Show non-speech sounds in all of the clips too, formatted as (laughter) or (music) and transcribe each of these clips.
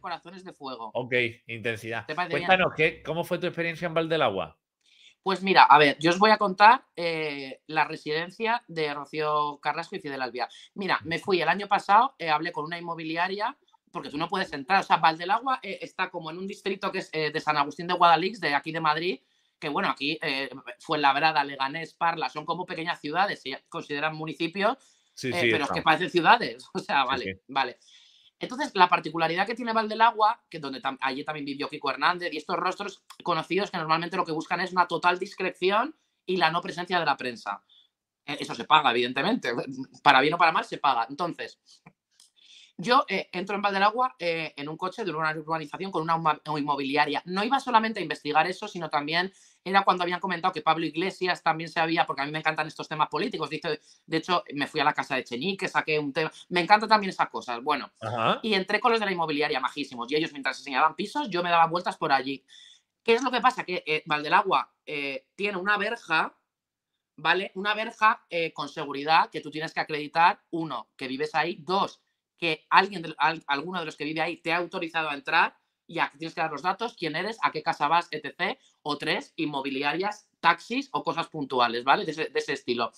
Corazones de Fuego. Ok, intensidad. Cuéntanos, ¿cómo fue tu experiencia en Val del Agua. Pues mira, a ver, yo os voy a contar eh, la residencia de Rocío Carrasco y Fidel Albia. Mira, me fui el año pasado, eh, hablé con una inmobiliaria, porque tú no puedes entrar. O sea, Valdelagua agua eh, está como en un distrito que es de San Agustín de Guadalix, de aquí de Madrid, que bueno, aquí fue Labrada, Leganés, Parla, son como pequeñas ciudades, se consideran municipios, pero es que parecen ciudades. (laughs) O sea, vale, vale. Entonces, la particularidad que tiene Valdelagua, que donde allí también vivió Kiko Hernández, y estos rostros conocidos que normalmente lo que buscan es una total discreción y la no presencia de la prensa. Eh, eso se paga, evidentemente. (laughs) Para bien o para mal se paga. Entonces, yo eh, entro en Valdelagua eh, en un coche de una urbanización con una eh, inmobiliaria. No iba solamente a investigar eso, sino también era cuando habían comentado que Pablo Iglesias también se había, porque a mí me encantan estos temas políticos. Dice, de hecho, me fui a la casa de Chenique, saqué un tema. Me encantan también esas cosas. Bueno, y entré con los de la inmobiliaria, majísimos. Y ellos, mientras enseñaban pisos, yo me daba vueltas por allí. ¿Qué es lo que pasa? Que eh, Valdelagua tiene una verja ¿vale? Una verja con seguridad que tú tienes que acreditar, uno, que vives ahí, dos, que alguien alguno de los que vive ahí te ha autorizado a entrar y tienes que dar los datos, quién eres, a qué casa vas, etc. O tres, inmobiliarias, taxis o cosas puntuales, ¿vale? De ese, estilo.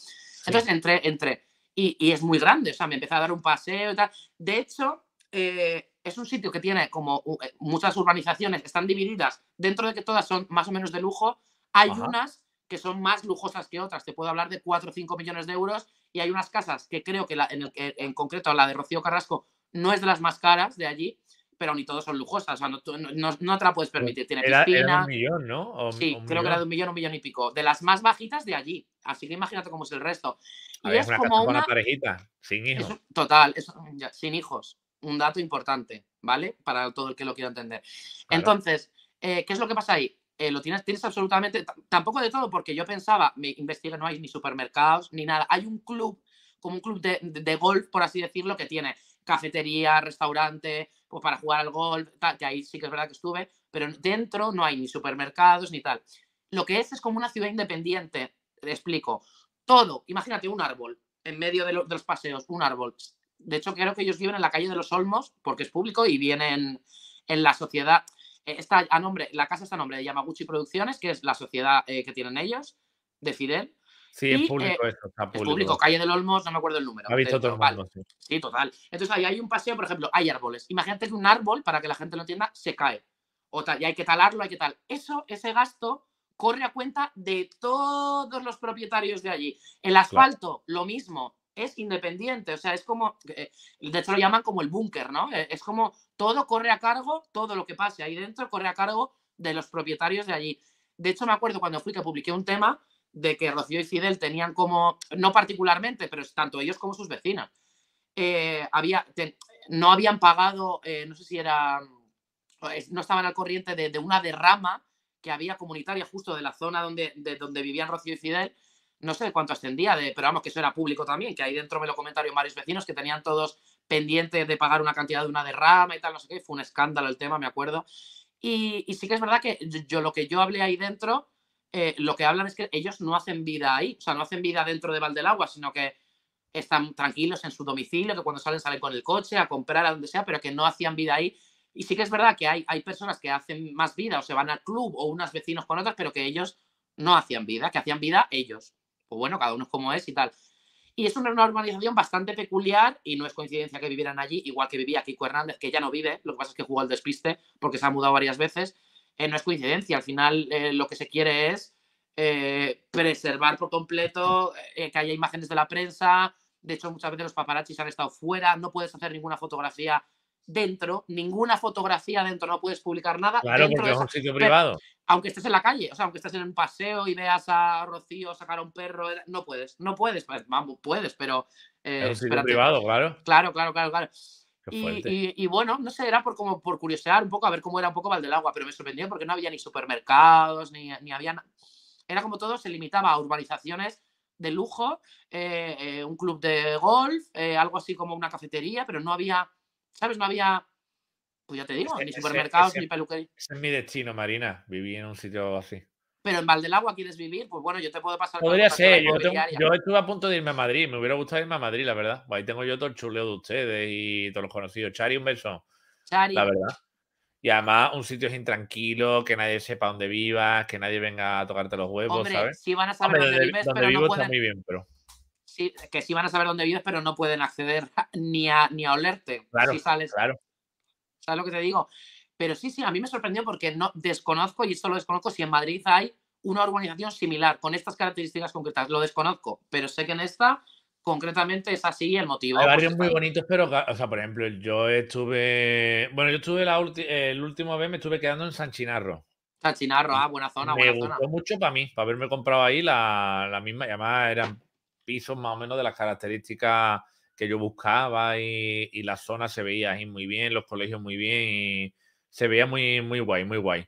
Entonces entré, entré. Y, es muy grande, o sea, me empecé a dar un paseo y tal. De hecho, eh, es un sitio que tiene como eh, muchas urbanizaciones, están divididas, dentro de que todas son más o menos de lujo, hay unas que son más lujosas que otras. Te puedo hablar de 4 o 5 millones de euros y hay unas casas que creo que en, concreto la de Rocío Carrasco no es de las más caras de allí, pero ni todos son lujosas. O sea, no, te la puedes permitir. Tiene piscina. un millón, ¿no? sí, creo que era de un millón, un millón y pico. De las más bajitas de allí. Así que imagínate cómo es el resto. Y es, como una... parejita, sin hijos. total, sin hijos. Un dato importante, ¿vale? Para todo el que lo quiera entender. Entonces, eh, ¿qué es lo que pasa ahí? Eh, lo tienes, tienes absolutamente, tampoco de todo, porque yo pensaba, me investiga, no hay ni supermercados ni nada. Hay un club, como un club de, golf, por así decirlo, que tiene cafetería, restaurante, pues para jugar al golf, que ahí sí que es verdad que estuve, pero dentro no hay ni supermercados ni tal. Lo que es es como una ciudad independiente, te explico. Todo, imagínate un árbol en medio de, de los paseos, un árbol. De hecho, creo que ellos viven en la calle de los Olmos, porque es público y vienen en la sociedad eh, está a nombre, la casa está a nombre de Yamaguchi Producciones, que es la sociedad eh, que tienen ellos, de Fidel. Sí, y, eh, es público esto, está público. Calle del Olmos, no me acuerdo el número. Ha visto todo sí. total. Entonces ahí hay un paseo, por ejemplo, hay árboles. Imagínate que un árbol, para que la gente lo entienda, se cae. y hay que talarlo, hay que tal. Eso, ese gasto corre a cuenta de todos los propietarios de allí. El asfalto, lo mismo es independiente, o sea, es como, eh, de hecho lo llaman como el búnker, ¿no? Eh, es como todo corre a cargo, todo lo que pase ahí dentro corre a cargo de los propietarios de allí. De hecho, me acuerdo cuando fui que publiqué un tema de que Rocío y Fidel tenían como, no particularmente, pero tanto ellos como sus vecinas, eh, había, no habían pagado, no sé si era, pues, no estaban al corriente de, una derrama que había comunitaria justo de la zona donde, de, donde vivían Rocío y Fidel no sé cuánto ascendía, de, pero vamos, que eso era público también, que ahí dentro me lo comentaron varios vecinos que tenían todos pendientes de pagar una cantidad de una derrama y tal, no sé qué, fue un escándalo el tema, me acuerdo. Y, sí que es verdad que yo lo que yo hablé ahí dentro, eh, lo que hablan es que ellos no hacen vida ahí, o sea, no hacen vida dentro de Valdelagua, sino que están tranquilos en su domicilio, que cuando salen salen con el coche a comprar a donde sea, pero que no hacían vida ahí. Y sí que es verdad que hay, hay personas que hacen más vida o se van al club o unas vecinos con otras, pero que ellos no hacían vida, que hacían vida ellos pues bueno, cada uno es como es y tal. Y es una, normalización bastante peculiar y no es coincidencia que vivieran allí, igual que vivía Kiko Hernández, que ya no vive, lo que pasa es que jugó al despiste porque se ha mudado varias veces. Eh, no es coincidencia, al final eh, lo que se quiere es eh, preservar por completo que haya imágenes de la prensa. De hecho, muchas veces los paparazzis han estado fuera, no puedes hacer ninguna fotografía dentro, ninguna fotografía dentro, no puedes publicar nada. Claro, porque es un sitio privado. Aunque estés en la calle, o sea, aunque estés en un paseo y veas a Rocío sacar a un perro, eh, no puedes, no puedes, pues, vamos, puedes, pero... Eh, es privado, claro. Claro, claro, claro, claro. Y, bueno, no sé, era por como por curiosear un poco a ver cómo era un poco Valdelagua, pero me sorprendió porque no había ni supermercados, ni, ni había. Era como todo, se limitaba a urbanizaciones de lujo, eh, un club de golf, algo así como una cafetería, pero no había ¿Sabes? No había, pues ya te digo, ni supermercados, ni peluquería. Ese es mi destino, Marina, viví en un sitio así. Pero en Valdelagua quieres vivir, pues bueno, yo te puedo pasar. Podría ser, yo, tengo, yo, estuve a punto de irme a Madrid, me hubiera gustado irme a Madrid, la verdad. Pues ahí tengo yo todo el chuleo de ustedes y todos los conocidos. Chari, un beso. Chari. La verdad. Y además, un sitio es intranquilo, que nadie sepa dónde vivas, que nadie venga a tocarte los huevos, Hombre, Sí, van a saber dónde, vives, pero, no pueden, está muy bien, pero que sí van a saber dónde vives, pero no pueden acceder ni a, ni a olerte claro, Claro. ¿Sabes lo que te digo? Pero sí, sí, a mí me sorprendió porque no desconozco, y esto lo desconozco, si en Madrid hay una urbanización similar, con estas características concretas. Lo desconozco, pero sé que en esta concretamente es así el motivo. Hay pues barrios muy bonitos, pero, o sea, por ejemplo, yo estuve, bueno, yo estuve la el último vez, me estuve quedando en San Chinarro. San Chinarro, ah, buena zona, me gustó mucho para mí, para haberme comprado ahí la, misma, llamada era... eran pisos más o menos de las características que yo buscaba y, la zona se veía ahí muy bien, los colegios muy bien se veía muy, muy guay, muy guay.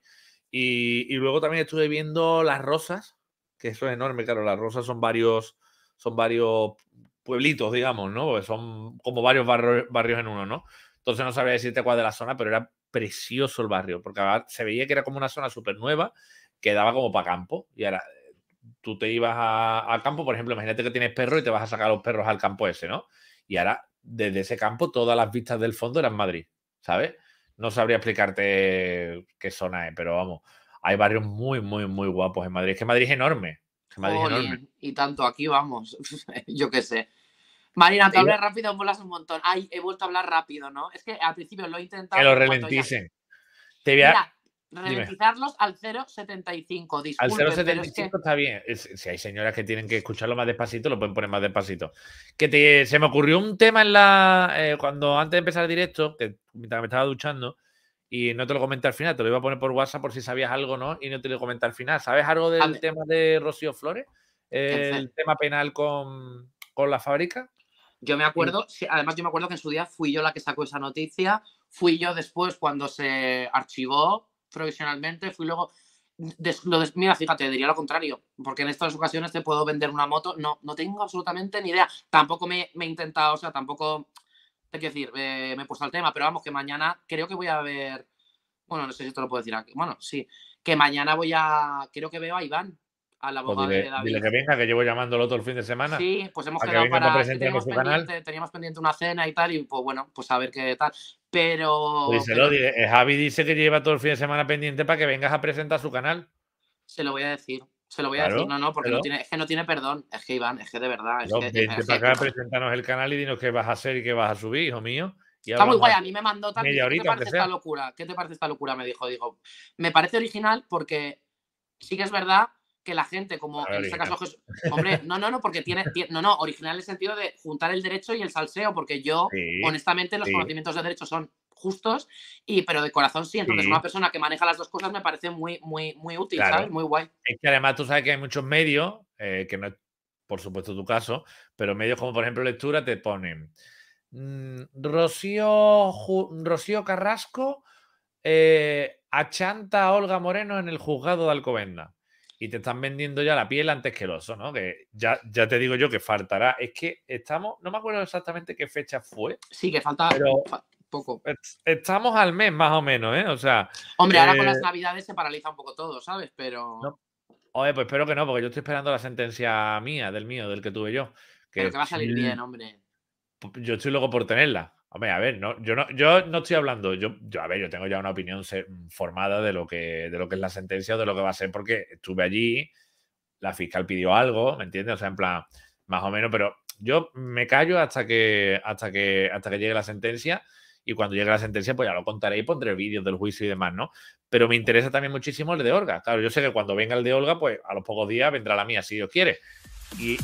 Y, luego también estuve viendo las rosas, que eso es enorme, claro, las rosas son varios, son varios pueblitos, digamos, ¿no? son como varios barrios en uno, ¿no? Entonces no sabía decirte cuál de la zona, pero era precioso el barrio, porque se veía que era como una zona súper nueva, que daba como para campo, y era, tú te ibas al campo, por ejemplo, imagínate que tienes perro y te vas a sacar los perros al campo ese, ¿no? Y ahora, desde ese campo, todas las vistas del fondo eran Madrid, ¿sabes? No sabría explicarte qué zona es, pero vamos, hay barrios muy, muy, muy guapos en Madrid. Es que Madrid es enorme. Madrid es enorme. Y tanto aquí, vamos, (laughs) yo qué sé. Marina, te hablas rápido, molas un montón. Ay, he vuelto a hablar rápido, ¿no? Es que al principio lo he intentado. Que lo reventicen. Te voy a... Ralentizarlos al 0,75. Al 0,75 está bien. Si hay señoras que tienen que escucharlo más despacito, lo pueden poner más despacito. Que se me ocurrió un tema en la. Eh, cuando antes de empezar el directo, que mientras me estaba duchando, y no te lo comenté al final, te lo iba a poner por WhatsApp por si sabías algo no, y no te lo comenté al final. ¿Sabes algo del tema de Rocío Flores? el tema penal con, con la fábrica. Yo me acuerdo, además yo me acuerdo que en su día fui yo la que sacó esa noticia, fui yo después cuando se archivó, provisionalmente, fui luego... mira, fíjate, diría lo contrario, porque en estas ocasiones te puedo vender una moto, no, no tengo absolutamente ni idea, tampoco me, he intentado, o sea, tampoco, te quiero decir, me he puesto al tema, pero vamos, que mañana creo que voy a ver, bueno, no sé si esto lo puedo decir aquí, bueno, sí, que mañana voy a, creo que veo a Iván, al pues abogado de David. Dile que venga, que llevo llamándolo todo el fin de semana. Sí, pues hemos quedado para que teníamos, su pendiente, canal. teníamos pendiente una cena y tal, y pues bueno, pues a ver qué tal. Pero. díselo, pues eh, Javi dice que lleva todo el fin de semana pendiente para que vengas a presentar su canal. Se lo voy a decir. Se lo voy a decir, no, no, porque no tiene, es que no tiene perdón. Es que Iván, es que de verdad. Es que, vente para acá, que... presentarnos el canal y dinos qué vas a hacer y qué vas a subir, hijo mío. está muy guay, a mí me mandó también. ¿Qué te parece esta locura? ¿Qué te parece esta locura? Me dijo, digo, me parece original porque sí que es verdad que la gente, como en este caso, hombre, no, no, no, porque tiene, no, no, original en el sentido de juntar el derecho y el salseo, porque yo, honestamente, los conocimientos de derecho son justos, y, pero de corazón sí, entonces una persona que maneja las dos cosas me parece muy, muy, muy útil, ¿sabes? Muy guay. Es que además tú sabes que hay muchos medios, eh, que no es, por supuesto, tu caso, pero medios como, por ejemplo, Lectura te ponen mm, Rocío, Carrasco eh, achanta a Olga Moreno en el juzgado de Alcobenda y te están vendiendo ya la piel antes que el oso, ¿no? Que ya, ya te digo yo que faltará. Es que estamos, no me acuerdo exactamente qué fecha fue. Sí, que falta poco. Estamos al mes más o menos, ¿eh? O sea. Hombre, ahora con las eh, navidades se paraliza un poco todo, ¿sabes? Pero. Oye, pues espero que no, porque yo estoy esperando la sentencia mía, del mío, del que tuve yo. Que pero que va a salir bien, hombre. Yo estoy luego por tenerla. Hombre, a ver, no, yo, no, yo no estoy hablando, yo, yo, a ver, yo tengo ya una opinión formada de lo, que, de lo que es la sentencia o de lo que va a ser, porque estuve allí, la fiscal pidió algo, ¿me entiendes? O sea, en plan, más o menos, pero yo me callo hasta que, hasta que, hasta que llegue la sentencia y cuando llegue la sentencia, pues ya lo contaré y pondré vídeos del juicio y demás, ¿no? Pero me interesa también muchísimo el de Olga. Claro, yo sé que cuando venga el de Olga, pues a los pocos días vendrá la mía, si Dios quiere. Y